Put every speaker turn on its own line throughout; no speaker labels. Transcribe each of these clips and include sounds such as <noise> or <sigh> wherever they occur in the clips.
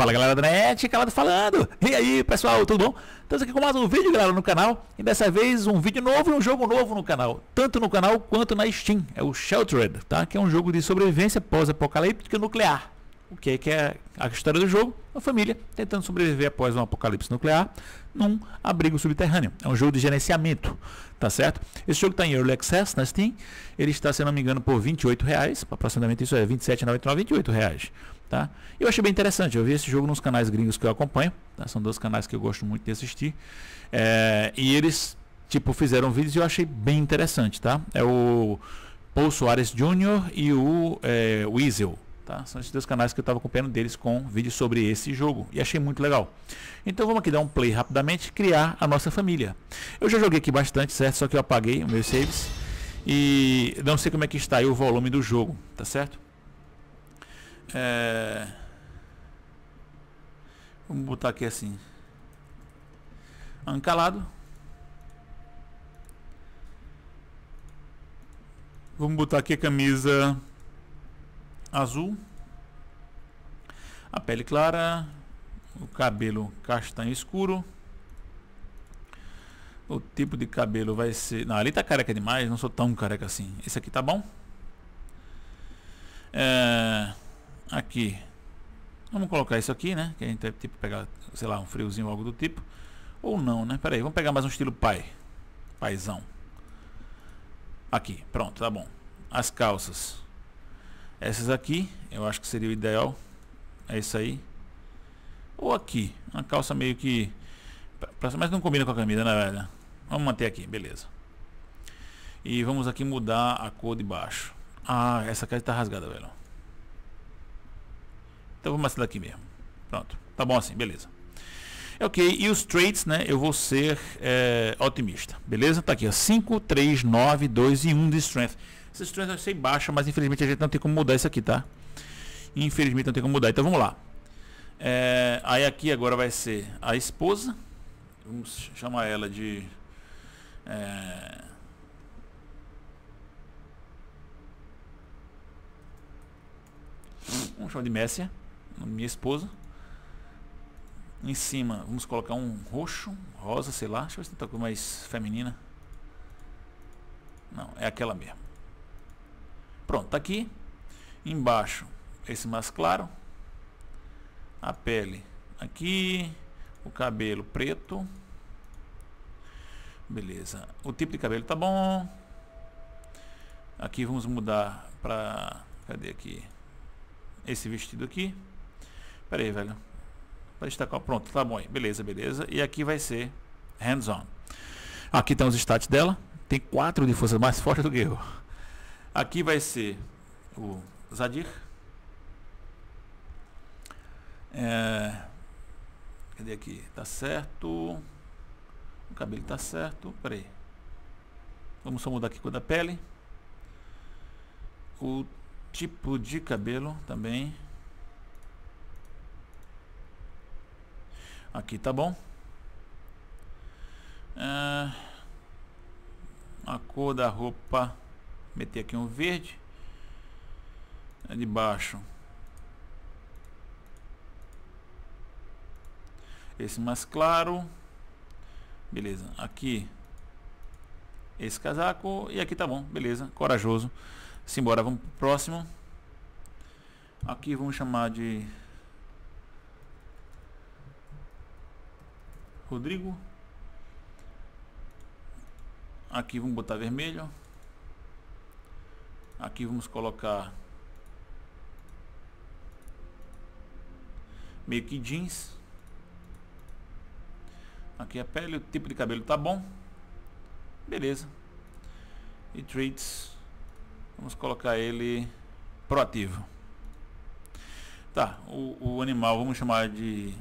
Fala galera da net, calado falando. E aí pessoal, tudo bom? Estamos aqui com mais um vídeo, galera, no canal. E dessa vez um vídeo novo e um jogo novo no canal. Tanto no canal quanto na Steam. É o Sheltered, tá? Que é um jogo de sobrevivência pós-apocalíptica nuclear. O que é, que é a história do jogo? Uma família tentando sobreviver após um apocalipse nuclear num abrigo subterrâneo. É um jogo de gerenciamento, tá certo? Esse jogo está em Early Access na Steam. Ele está, se não me engano, por R$ 28,00. Aproximadamente isso é R$ 27,99, R$ 28,00. Tá? Eu achei bem interessante, eu vi esse jogo nos canais gringos que eu acompanho, tá? são dois canais que eu gosto muito de assistir, é, e eles tipo fizeram vídeos e eu achei bem interessante, tá? É o Paul Soares Jr. e o é, Weasel, tá? São esses dois canais que eu estava acompanhando deles com vídeos sobre esse jogo e achei muito legal. Então vamos aqui dar um play rapidamente, criar a nossa família. Eu já joguei aqui bastante, certo? Só que eu apaguei meus saves e não sei como é que está aí o volume do jogo, tá certo? É... Vamos botar aqui assim. Ancalado. Vamos botar aqui a camisa azul. A pele clara. O cabelo castanho escuro. O tipo de cabelo vai ser... Não, ali tá careca demais. Não sou tão careca assim. Esse aqui tá bom. É aqui. Vamos colocar isso aqui, né? Que a gente é tipo, pegar, sei lá, um friozinho ou algo do tipo. Ou não, né? Pera aí, vamos pegar mais um estilo pai. Paizão. Aqui, pronto, tá bom. As calças. Essas aqui, eu acho que seria o ideal. É isso aí. Ou aqui, uma calça meio que... Mas não combina com a camisa, né, velho? Vamos manter aqui, beleza. E vamos aqui mudar a cor de baixo. Ah, essa aqui tá rasgada, velho. Então vamos assinar aqui mesmo. Pronto. Tá bom assim, beleza. É ok, e os trades, né? Eu vou ser é, otimista. Beleza? Tá aqui, ó. 5, 3, 9, 2 e 1 de strength. Essa strength vai ser baixa, mas infelizmente a gente não tem como mudar isso aqui, tá? Infelizmente não tem como mudar. Então vamos lá. É, aí aqui agora vai ser a esposa. Vamos chamar ela de. É, vamos chamar de Messia minha esposa. Em cima, vamos colocar um roxo, rosa, sei lá. Deixa eu ver se tem tá coisa mais feminina. Não, é aquela mesmo. Pronto, tá aqui. Embaixo, esse mais claro. A pele aqui. O cabelo preto. Beleza. O tipo de cabelo tá bom. Aqui vamos mudar para... Cadê aqui? Esse vestido aqui. Pera aí, velho. Para destacar. Pronto, tá bom aí. Beleza, beleza. E aqui vai ser hands-on. Aqui tem os stats dela. Tem quatro de força mais <laughs> forte do que eu. Aqui vai ser o Zadir. É... Cadê aqui? Tá certo. O cabelo tá certo. Pera aí. Vamos só mudar aqui a da pele. O tipo de cabelo também. Aqui tá bom. É, a cor da roupa. Meter aqui um verde. É de baixo. Esse mais claro. Beleza. Aqui. Esse casaco. E aqui tá bom. Beleza. Corajoso. Simbora. Vamos pro próximo. Aqui vamos chamar de Rodrigo. Aqui vamos botar vermelho. Aqui vamos colocar meio que jeans. Aqui a pele, o tipo de cabelo tá bom. Beleza. E traits, vamos colocar ele proativo. Tá, o, o animal vamos chamar de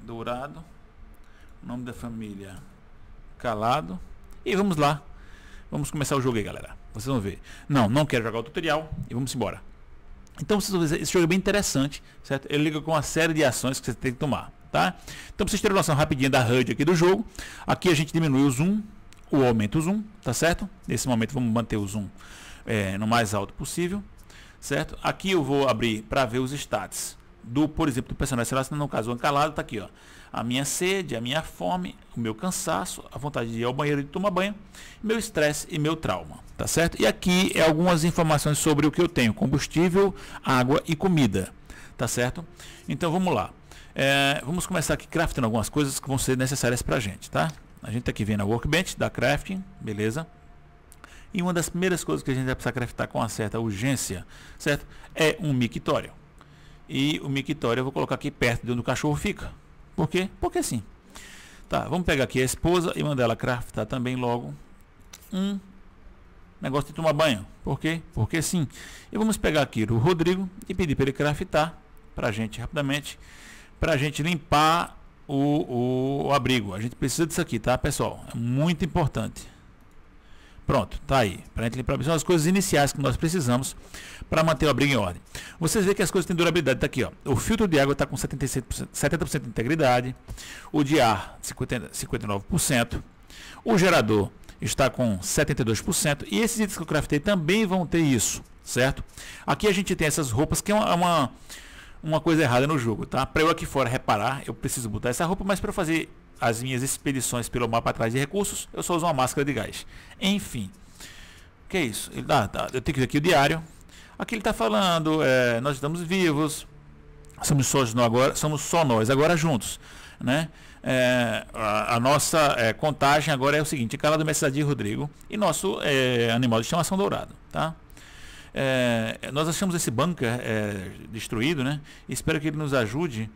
dourado. Nome da família. Calado. E vamos lá. Vamos começar o jogo aí, galera. Vocês vão ver. Não, não quero jogar o tutorial e vamos embora. Então, vocês vão ver, esse jogo é bem interessante, certo? Ele liga com uma série de ações que você tem que tomar, tá? Então, pra vocês terem uma noção rapidinha da HUD aqui do jogo, aqui a gente diminui o zoom, ou aumenta o zoom, tá certo? Nesse momento, vamos manter o zoom é, no mais alto possível, certo? Aqui eu vou abrir para ver os stats do, por exemplo, do personagem Serasa, no caso, o Ancalado, está aqui, ó. A minha sede, a minha fome, o meu cansaço, a vontade de ir ao banheiro e tomar banho, meu estresse e meu trauma, tá certo? E aqui é algumas informações sobre o que eu tenho: combustível, água e comida, tá certo? Então vamos lá. É, vamos começar aqui craftando algumas coisas que vão ser necessárias pra gente, tá? A gente tá aqui vendo a workbench da crafting, beleza? E uma das primeiras coisas que a gente vai precisar craftar com uma certa urgência, certo? É um mictório e o mictório eu vou colocar aqui perto de onde o cachorro fica. Por quê? Porque sim. Tá, vamos pegar aqui a esposa e mandar ela craftar também logo um negócio de tomar banho. Por quê? Porque sim. E vamos pegar aqui o Rodrigo e pedir para ele craftar para gente rapidamente, para gente limpar o, o, o abrigo. A gente precisa disso aqui, tá, pessoal? É muito importante. Pronto, tá aí. Aparentemente, são as coisas iniciais que nós precisamos para manter o abrigo em ordem. Vocês veem que as coisas têm durabilidade, tá aqui, ó. O filtro de água está com 77 70% de integridade, o de ar 50, 59%, o gerador está com 72% e esses itens que eu craftei também vão ter isso, certo? Aqui a gente tem essas roupas que é uma, é uma uma coisa errada no jogo, tá? Para eu aqui fora reparar, eu preciso botar essa roupa, mas para fazer as minhas expedições pelo mapa atrás de recursos, eu só uso uma máscara de gás. Enfim, o que é isso? Ele, ah, tá, eu tenho que ver aqui o diário. Aqui ele está falando, é, nós estamos vivos, somos só, agora, somos só nós agora juntos. Né? É, a, a, nossa é, contagem agora é o seguinte: Carla do de Rodrigo e nosso é, animal de estimação dourado. Tá? É, nós achamos esse bunker é, destruído, né? Espero que ele nos ajude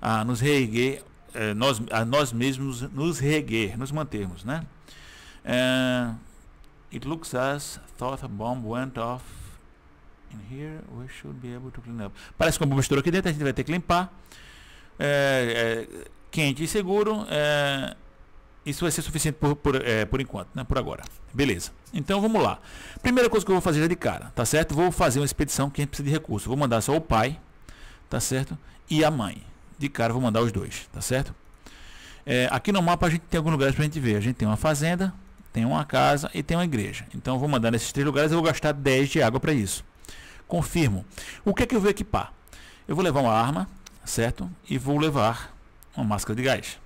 a nos reerguer é, nós, a nós mesmos nos reguer, nos mantermos, né? Uh, it looks as thought a bomb went off in here. We should be able to clean up. Parece que uma bomba estourou aqui dentro, a gente vai ter que limpar. É, é, quente e seguro. É, isso vai ser suficiente por, por, é, por enquanto, né? Por agora. Beleza. Então vamos lá. Primeira coisa que eu vou fazer já de cara, tá certo? Vou fazer uma expedição que a gente precisa de recursos. Vou mandar só o pai, tá certo? E a mãe de cara vou mandar os dois, tá certo? É, aqui no mapa a gente tem alguns lugares para a gente ver. A gente tem uma fazenda, tem uma casa e tem uma igreja. Então vou mandar nesses três lugares, eu vou gastar 10 de água para isso. Confirmo. O que é que eu vou equipar? Eu vou levar uma arma, certo? E vou levar uma máscara de gás.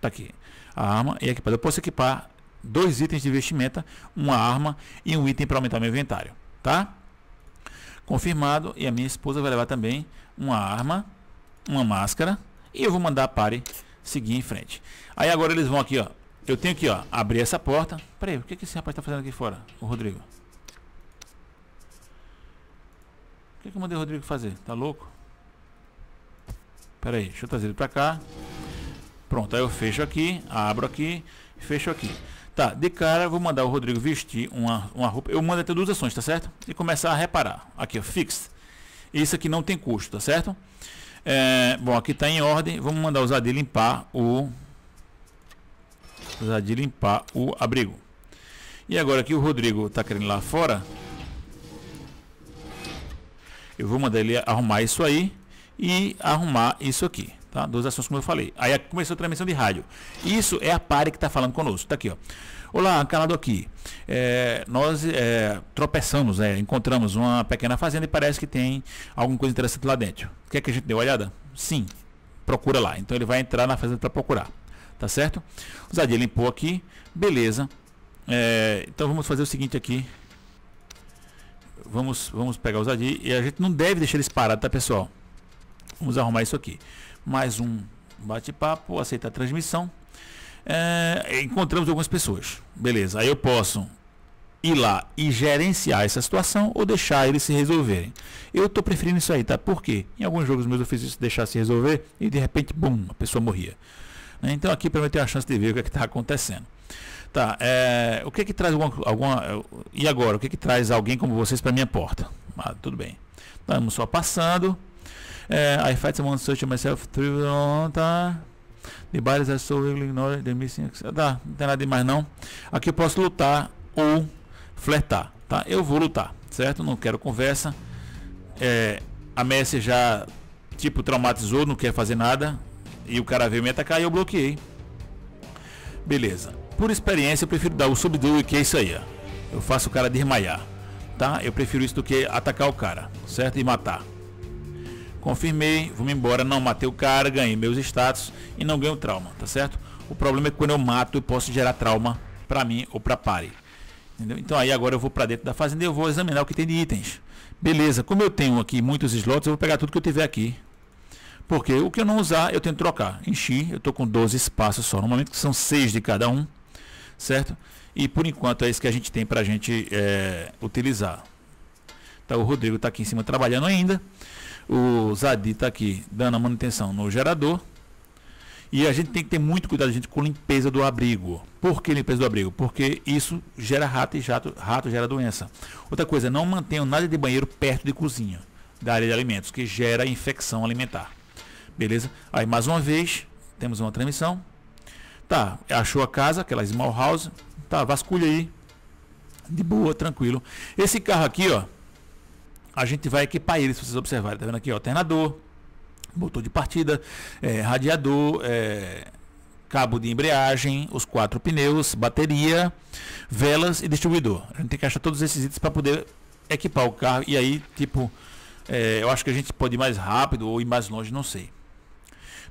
Tá aqui. A arma é equipada. Eu posso equipar dois itens de vestimenta, uma arma e um item para aumentar meu inventário, tá? Confirmado. E a minha esposa vai levar também uma arma uma máscara e eu vou mandar a pare seguir em frente. Aí agora eles vão aqui, ó. Eu tenho que, ó, abrir essa porta. Peraí, o que, que esse rapaz tá fazendo aqui fora? O Rodrigo. O que, que eu mandei o Rodrigo fazer? Tá louco? Peraí, deixa eu trazer ele pra cá. Pronto, aí eu fecho aqui, abro aqui e fecho aqui. Tá, de cara vou mandar o Rodrigo vestir uma, uma roupa. Eu mando até duas ações, tá certo? E começar a reparar. Aqui, ó, fixed. Isso aqui não tem custo, tá certo? É, bom, aqui está em ordem. Vamos mandar o de limpar o. Zadi limpar o abrigo. E agora que o Rodrigo está querendo ir lá fora. Eu vou mandar ele arrumar isso aí e arrumar isso aqui. Tá? Duas ações como eu falei. Aí começou a transmissão de rádio. Isso é a pare que está falando conosco. Está aqui, ó. Olá, calado aqui. É, nós é, tropeçamos, é, encontramos uma pequena fazenda e parece que tem alguma coisa interessante lá dentro. Quer é que a gente dê uma olhada? Sim, procura lá. Então ele vai entrar na fazenda para procurar. Tá certo? O limpou aqui. Beleza. É, então vamos fazer o seguinte aqui. Vamos, vamos pegar o Zadir. e a gente não deve deixar eles parados, tá pessoal? Vamos arrumar isso aqui. Mais um bate-papo, aceita a transmissão é, encontramos algumas pessoas. Beleza, aí eu posso ir lá e gerenciar essa situação ou deixar eles se resolverem. Eu estou preferindo isso aí, tá? Por quê? Em alguns jogos meus eu fiz isso, deixar se resolver e de repente, bum, a pessoa morria. Né? Então aqui para eu ter a chance de ver o que é está acontecendo. Tá, é, o que é que traz alguma, alguma, E agora, o que é que traz alguém como vocês para minha porta? Ah, tudo bem. Estamos só passando. É, I fight someone search myself through. Tá? The battles are so ignore the missing. Tá, não tem nada demais não. Aqui eu posso lutar ou flertar, tá? Eu vou lutar, certo? Não quero conversa. É, a Messi já, tipo, traumatizou, não quer fazer nada. E o cara veio me atacar e eu bloqueei. Beleza. Por experiência, eu prefiro dar o subdue, que é isso aí, ó. Eu faço o cara desmaiar, tá? Eu prefiro isso do que atacar o cara, certo? E matar confirmei, vou me embora, não matei o cara, ganhei meus status e não ganho trauma, tá certo? O problema é que quando eu mato eu posso gerar trauma para mim ou para pare. Entendeu? Então aí agora eu vou para dentro da fazenda e eu vou examinar o que tem de itens. Beleza, como eu tenho aqui muitos slots, eu vou pegar tudo que eu tiver aqui. Porque o que eu não usar, eu tenho que trocar. Enchi, eu tô com 12 espaços só. normalmente são 6 de cada um, certo? E por enquanto é isso que a gente tem para a gente é, utilizar. Tá, o Rodrigo está aqui em cima trabalhando ainda. O Zadi está aqui dando a manutenção no gerador. E a gente tem que ter muito cuidado, gente, com limpeza do abrigo. Por que limpeza do abrigo? Porque isso gera rato e jato, rato gera doença. Outra coisa, não mantenham nada de banheiro perto de cozinha, da área de alimentos, que gera infecção alimentar. Beleza? Aí, mais uma vez, temos uma transmissão. Tá, achou a casa, aquela small house. Tá, vasculha aí. De boa, tranquilo. Esse carro aqui, ó, a gente vai equipar ele, se vocês observarem. Tá vendo aqui, ó, alternador, motor de partida, é, radiador, é, cabo de embreagem, os quatro pneus, bateria, velas e distribuidor. A gente tem que achar todos esses itens para poder equipar o carro. E aí, tipo, é, eu acho que a gente pode ir mais rápido ou ir mais longe, não sei.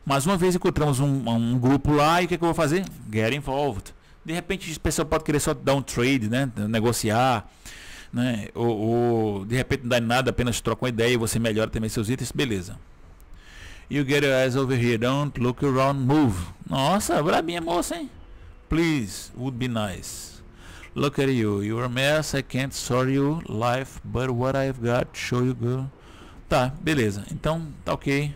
Mas uma vez encontramos um, um grupo lá e o que, é que eu vou fazer? Get involved. De repente o pessoal pode querer só dar um trade, né? Negociar né? Ou, ou, de repente não dá em nada, apenas troca uma ideia e você melhora também seus itens, beleza. You get your eyes over here, don't look around, move. Nossa, brabinha moça, hein? Please, would be nice. Look at you, you're a mess, I can't sorry you, life, but what I've got, show you girl. Tá, beleza, então tá ok.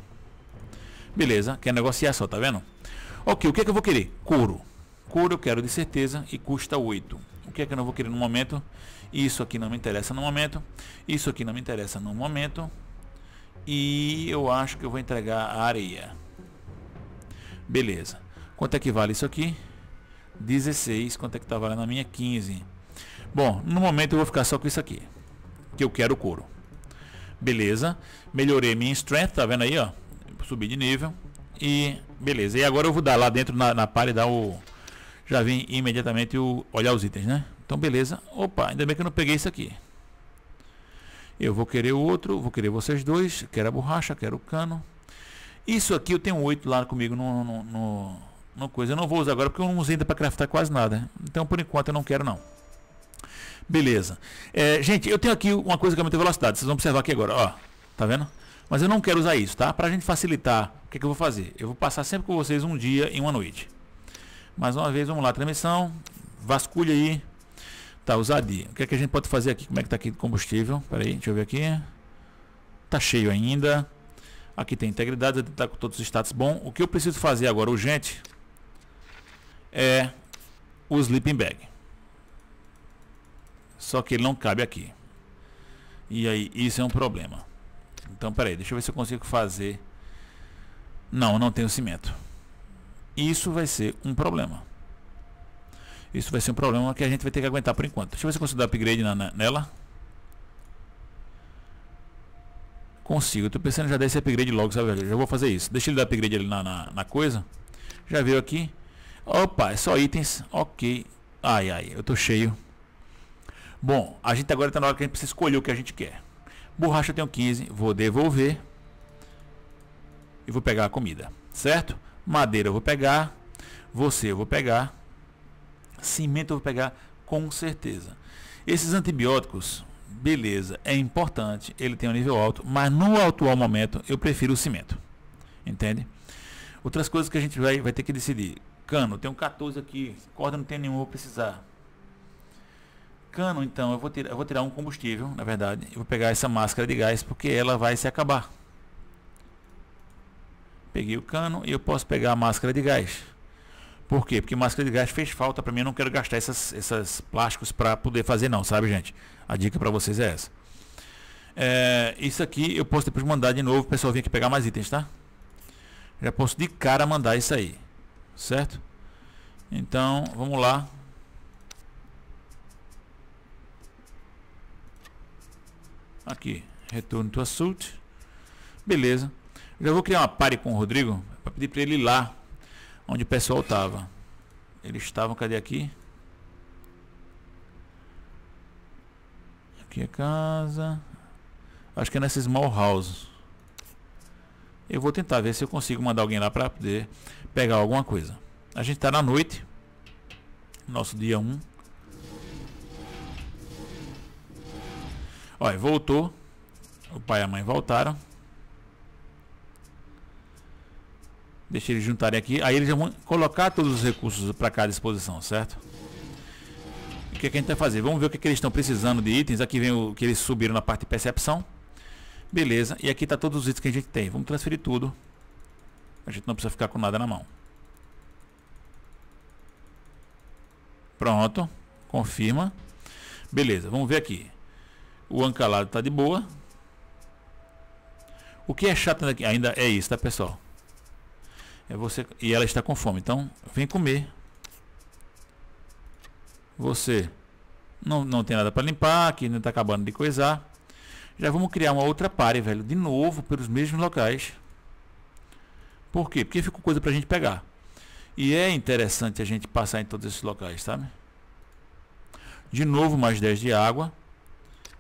Beleza, quer negociar só, tá vendo? Ok, o que é que eu vou querer? Couro. Couro eu quero de certeza e custa 8. O que é que eu não vou querer no momento? Isso aqui não me interessa no momento. Isso aqui não me interessa no momento. E eu acho que eu vou entregar a areia. Beleza. Quanto é que vale isso aqui? 16. Quanto é que está valendo a minha? 15. Bom, no momento eu vou ficar só com isso aqui. Que eu quero couro. Beleza. Melhorei minha strength, tá vendo aí, ó? Subi de nível. E beleza. E agora eu vou dar lá dentro na, na palha e dar o... Já vim imediatamente o, olhar os itens, né? Então, beleza. Opa, ainda bem que eu não peguei isso aqui. Eu vou querer o outro, vou querer vocês dois. Quero a borracha, quero o cano. Isso aqui eu tenho oito lá comigo no, no, no, no, coisa. Eu não vou usar agora porque eu não usei ainda para craftar quase nada. Então, por enquanto, eu não quero não. Beleza. É, gente, eu tenho aqui uma coisa que é a velocidade. Vocês vão observar aqui agora, ó. Tá vendo? Mas eu não quero usar isso, tá? Pra gente facilitar, o que, é que eu vou fazer? Eu vou passar sempre com vocês um dia e uma noite. Mais uma vez, vamos lá, transmissão. Vasculha aí. Tá, ousadia. O que é que a gente pode fazer aqui? Como é que tá aqui o combustível? Pera aí, deixa eu ver aqui. Tá cheio ainda. Aqui tem integridade, tá com todos os status bom. O que eu preciso fazer agora urgente é o sleeping bag. Só que ele não cabe aqui. E aí, isso é um problema. Então, peraí, deixa eu ver se eu consigo fazer. Não, não tenho cimento. Isso vai ser um problema. Isso vai ser um problema que a gente vai ter que aguentar por enquanto. Deixa eu ver se eu consigo dar upgrade na, na, nela. Consigo. Eu tô pensando já dar esse upgrade logo, sabe? Eu já vou fazer isso. Deixa ele dar upgrade ali na, na, na coisa. Já veio aqui. Opa, é só itens. Ok. Ai, ai, eu tô cheio. Bom, a gente agora tá na hora que a gente precisa escolher o que a gente quer. Borracha eu tenho 15. Vou devolver. E vou pegar a comida. Certo? Madeira eu vou pegar. Você eu vou pegar cimento eu vou pegar com certeza. Esses antibióticos, beleza, é importante, ele tem um nível alto, mas no atual momento eu prefiro o cimento. Entende? Outras coisas que a gente vai, vai ter que decidir. Cano, tem um 14 aqui, corda não tem nenhum, vou precisar. Cano, então, eu vou, tirar, eu vou tirar um combustível, na verdade. Eu vou pegar essa máscara de gás porque ela vai se acabar. Peguei o cano e eu posso pegar a máscara de gás. Por quê? Porque máscara de gás fez falta para mim, eu não quero gastar essas, essas plásticos para poder fazer não, sabe gente? A dica para vocês é essa. É, isso aqui eu posso depois mandar de novo, o pessoal vem aqui pegar mais itens, tá? Já posso de cara mandar isso aí, certo? Então, vamos lá. Aqui, retorno to assault. Beleza. Já vou criar uma pare com o Rodrigo para pedir para ele ir lá onde o pessoal estava. Eles estavam, cadê aqui? Aqui é casa. Acho que é nessa small house. Eu vou tentar ver se eu consigo mandar alguém lá para poder pegar alguma coisa. A gente está na noite. Nosso dia 1. Olha, voltou. O pai e a mãe voltaram. Deixa eles juntarem aqui. Aí eles vão colocar todos os recursos para cada exposição, certo? O que, é que a gente vai fazer? Vamos ver o que, é que eles estão precisando de itens. Aqui vem o que eles subiram na parte de percepção. Beleza. E aqui está todos os itens que a gente tem. Vamos transferir tudo. A gente não precisa ficar com nada na mão. Pronto. Confirma. Beleza, vamos ver aqui. O ancalado está de boa. O que é chato ainda é isso, tá pessoal? É você e ela está com fome. Então, vem comer. Você não, não tem nada para limpar, aqui não está acabando de coisar. Já vamos criar uma outra pare, velho, de novo pelos mesmos locais. Por quê? Porque ficou coisa para a gente pegar. E é interessante a gente passar em todos esses locais, sabe? De novo mais 10 de água.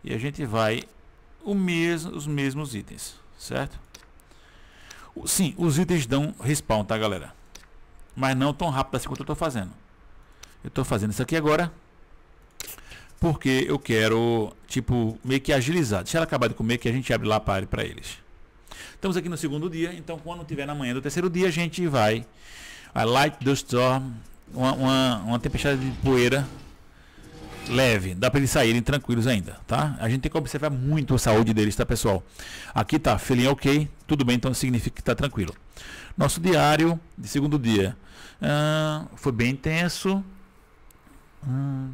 E a gente vai o mesmo, os mesmos itens, certo? Sim, os itens dão respawn, tá galera? Mas não tão rápido assim quanto eu estou fazendo. Eu estou fazendo isso aqui agora. Porque eu quero, tipo, meio que agilizar. Deixa ela acabar de comer que a gente abre lá para para eles. Estamos aqui no segundo dia, então quando tiver na manhã do terceiro dia a gente vai a light do storm, uma, uma, uma tempestade de poeira leve, dá para eles saírem tranquilos ainda, tá? A gente tem que observar muito a saúde deles, tá, pessoal? Aqui tá, filhinho ok, tudo bem, então significa que tá tranquilo. Nosso diário de segundo dia ah, foi bem intenso. Ah, hum,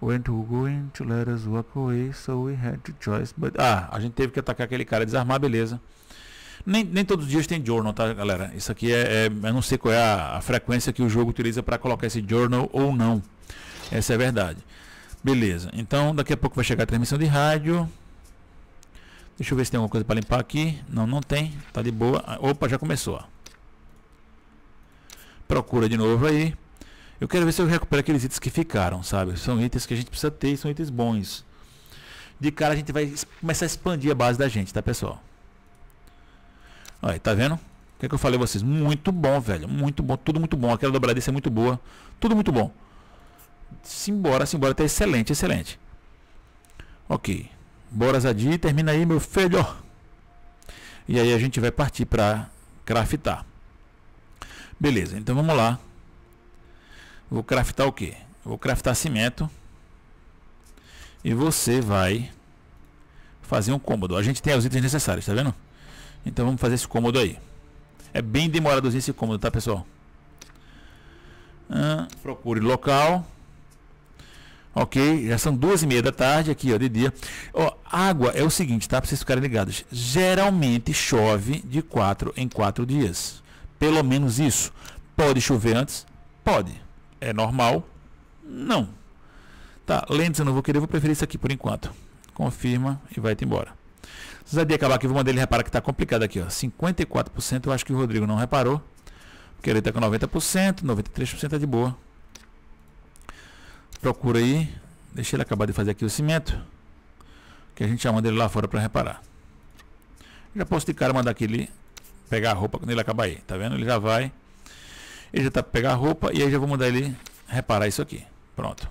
when to going to let us walk away, so we had to choice. But... Ah, a gente teve que atacar aquele cara, desarmar, beleza. Nem, nem todos os dias tem journal, tá, galera? Isso aqui é, é eu não sei qual é a, a frequência que o jogo utiliza para colocar esse journal ou não. Essa é a verdade. Beleza. Então, daqui a pouco vai chegar a transmissão de rádio. Deixa eu ver se tem alguma coisa para limpar aqui. Não, não tem. Tá de boa. Ah, opa, já começou. Procura de novo aí. Eu quero ver se eu recupero aqueles itens que ficaram, sabe? São itens que a gente precisa ter, são itens bons. De cara a gente vai começar a expandir a base da gente, tá pessoal? Aí, tá vendo? O que, é que eu falei a vocês? Muito bom, velho. Muito bom, tudo muito bom. Aquela dobradiça é muito boa. Tudo muito bom. Simbora, simbora, tá excelente, excelente. Ok. Bora zadir, termina aí, meu filho. E aí a gente vai partir para craftar. Beleza, então vamos lá. Vou craftar o que? Vou craftar cimento. E você vai fazer um cômodo. A gente tem os itens necessários, tá vendo? Então vamos fazer esse cômodo aí. É bem demorado esse cômodo, tá pessoal? Ah, procure local ok? Já são duas e meia da tarde aqui, ó, de dia. Ó, água é o seguinte, tá? Pra vocês ficarem ligados. Geralmente chove de quatro em quatro dias. Pelo menos isso. Pode chover antes? Pode. É normal? Não. Tá, lentes eu não vou querer, vou preferir isso aqui por enquanto. Confirma e vai-te embora. Se acabar aqui, vou mandar ele reparar que está complicado aqui, ó. 54%, eu acho que o Rodrigo não reparou. Porque ele está com 90%, 93% é de boa. Procura aí. Deixa ele acabar de fazer aqui o cimento. Que a gente já manda ele lá fora para reparar. Já posso de cara mandar aquele pegar a roupa quando ele acabar aí. Tá vendo? Ele já vai. Ele já tá para pegar a roupa e aí já vou mandar ele reparar isso aqui. Pronto.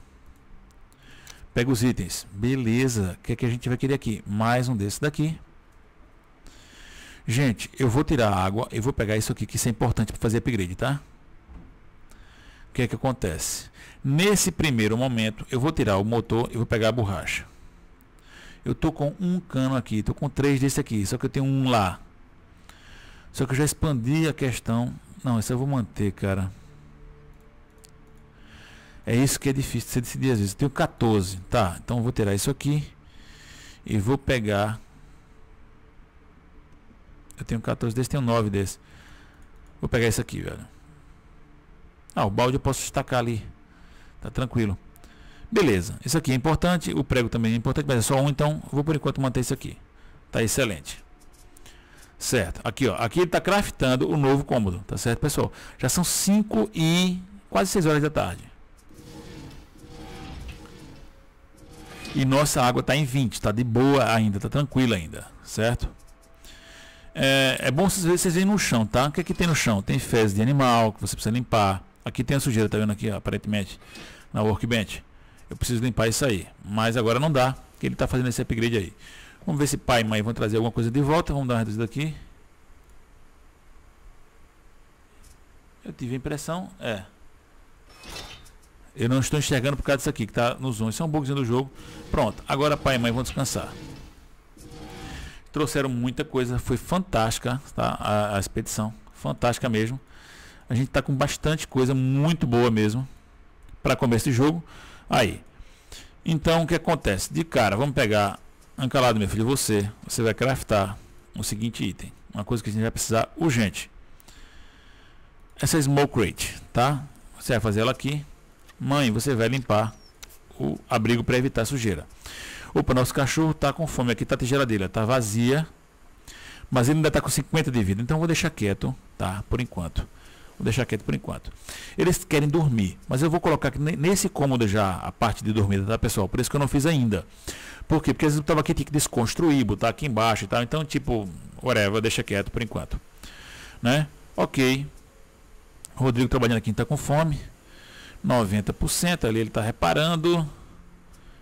Pega os itens. Beleza. O que é que a gente vai querer aqui? Mais um desse daqui. Gente, eu vou tirar a água e vou pegar isso aqui que isso é importante para fazer upgrade, tá? que é que acontece? Nesse primeiro momento, eu vou tirar o motor e vou pegar a borracha. Eu tô com um cano aqui, tô com três desse aqui, só que eu tenho um lá. Só que eu já expandi a questão. Não, isso eu vou manter, cara. É isso que é difícil de você decidir às vezes. Eu tenho 14, tá? Então eu vou tirar isso aqui e vou pegar. Eu tenho 14 desse, tenho 9 desse. Vou pegar isso aqui, velho. Ah, o balde eu posso destacar ali. Tá tranquilo. Beleza, isso aqui é importante, o prego também é importante, mas é só um, então vou por enquanto manter isso aqui. Tá excelente. Certo, aqui ó, aqui ele está craftando o novo cômodo, tá certo pessoal? Já são 5 e quase 6 horas da tarde. E nossa água está em 20, está de boa ainda, está tranquila ainda, certo? É, é bom vocês verem, vocês verem no chão, tá? O que é que tem no chão? Tem fezes de animal que você precisa limpar. Aqui tem a sujeira, tá vendo aqui, ó, aparentemente, na workbench. Eu preciso limpar isso aí, mas agora não dá, que ele está fazendo esse upgrade aí. Vamos ver se pai e mãe vão trazer alguma coisa de volta, vamos dar uma reduzida aqui. Eu tive a impressão, é. Eu não estou enxergando por causa disso aqui, que está no zoom. Isso é um bugzinho do jogo. Pronto, agora pai e mãe vão descansar trouxeram muita coisa, foi fantástica tá? a, a expedição, fantástica mesmo. A gente está com bastante coisa muito boa mesmo para começo de jogo. Aí. Então o que acontece? De cara, vamos pegar Ancalado, meu filho, você, você vai craftar o seguinte item. Uma coisa que a gente vai precisar urgente. Essa smoke crate, tá? Você vai fazer ela aqui. Mãe, você vai limpar o abrigo para evitar sujeira. Opa, nosso cachorro tá com fome aqui, tá a geladeira, tá vazia. Mas ele ainda tá com 50 de vida, então vou deixar quieto, tá? Por enquanto. Vou deixar quieto por enquanto. Eles querem dormir, mas eu vou colocar aqui nesse cômodo já a parte de dormida, tá, pessoal? Por isso que eu não fiz ainda. Por quê? Porque às vezes eu estava aqui, tinha que desconstruir, botar aqui embaixo e tal. Então, tipo, whatever, deixa quieto por enquanto. Né? Ok. Rodrigo trabalhando aqui, está com fome. 90%, ali ele está reparando.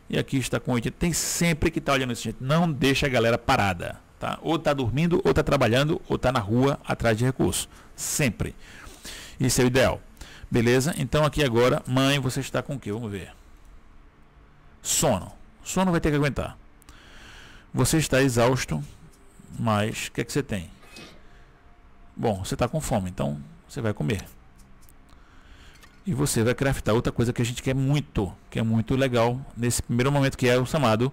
E aqui está com 80%. Tem sempre que tá olhando isso, gente. Não deixa a galera parada. Tá? Ou está dormindo, ou está trabalhando, ou está na rua atrás de recurso. Sempre. Isso é o ideal. Beleza? Então aqui agora, mãe, você está com o que? Vamos ver. Sono. Sono vai ter que aguentar. Você está exausto, mas o que, é que você tem? Bom, você está com fome, então você vai comer. E você vai craftar outra coisa que a gente quer muito, que é muito legal nesse primeiro momento, que é o chamado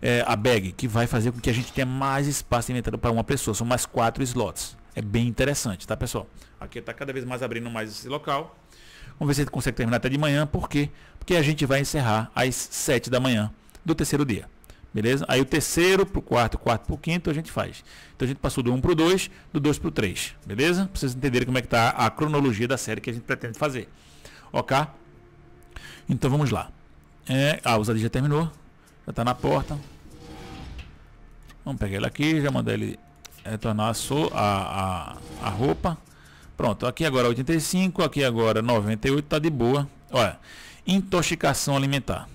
é, a bag, que vai fazer com que a gente tenha mais espaço inventado para uma pessoa. São mais quatro slots. É bem interessante, tá, pessoal? Aqui está cada vez mais abrindo mais esse local. Vamos ver se consegue terminar até de manhã. Por quê? Porque a gente vai encerrar às 7 da manhã do terceiro dia. Beleza? Aí o terceiro para o quarto, quarto para o quinto, a gente faz. Então a gente passou do 1 para o 2, do 2 para o 3. Beleza? Para vocês entenderem como é que está a cronologia da série que a gente pretende fazer. Ok? Então vamos lá. É, a ousadia já terminou. Já está na porta. Vamos pegar ele aqui, já mandar ele retornar a, a, a roupa. Pronto, aqui agora 85, aqui agora 98, tá de boa. Olha, intoxicação alimentar.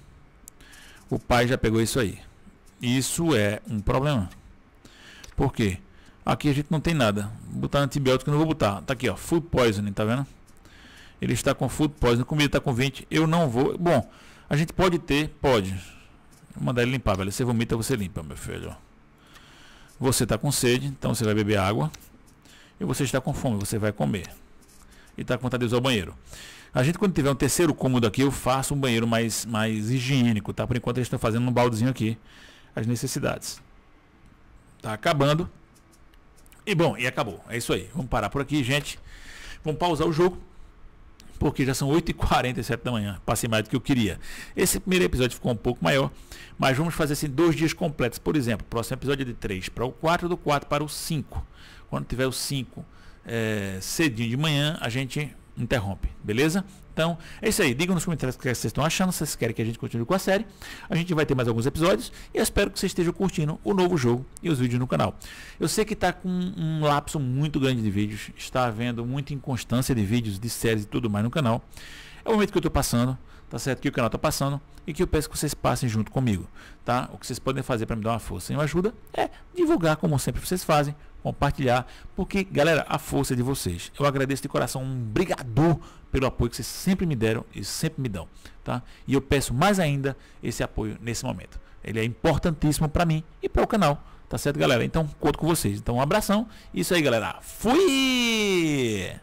O pai já pegou isso aí. Isso é um problema. Por quê? Aqui a gente não tem nada. botar antibiótico, não vou botar. Tá aqui, ó, food poisoning, tá vendo? Ele está com food poisoning, a comida está com 20. Eu não vou. Bom, a gente pode ter, pode. Vou mandar ele limpar, velho. Você vomita, você limpa, meu filho. Você está com sede, então você vai beber água. E você está com fome, você vai comer. E está com vontade de usar o banheiro. A gente, quando tiver um terceiro cômodo aqui, eu faço um banheiro mais, mais higiênico, tá? Por enquanto, a gente está fazendo um baldezinho aqui as necessidades. Tá acabando. E bom, e acabou. É isso aí. Vamos parar por aqui, gente. Vamos pausar o jogo porque já são 8h47 da manhã. Passei mais do que eu queria. Esse primeiro episódio ficou um pouco maior, mas vamos fazer assim dois dias completos. Por exemplo, próximo episódio é de 3 para o 4, do 4 para o 5. Quando tiver o 5 é, eh, cedinho de manhã, a gente interrompe, beleza? Então, é isso aí. Digam nos comentários o que vocês estão achando, se vocês querem que a gente continue com a série. A gente vai ter mais alguns episódios e eu espero que vocês estejam curtindo o novo jogo e os vídeos no canal. Eu sei que está com um lapso muito grande de vídeos, está havendo muita inconstância de vídeos, de séries e tudo mais no canal. É o momento que eu estou passando tá certo? Que o canal tá passando e que eu peço que vocês passem junto comigo, tá? O que vocês podem fazer para me dar uma força e uma ajuda é divulgar, como sempre vocês fazem, compartilhar, porque, galera, a força é de vocês. Eu agradeço de coração, um brigador pelo apoio que vocês sempre me deram e sempre me dão, tá? E eu peço mais ainda esse apoio nesse momento. Ele é importantíssimo para mim e para o canal, tá certo, galera? Então, conto com vocês. Então, um abração. Isso aí, galera. Fui!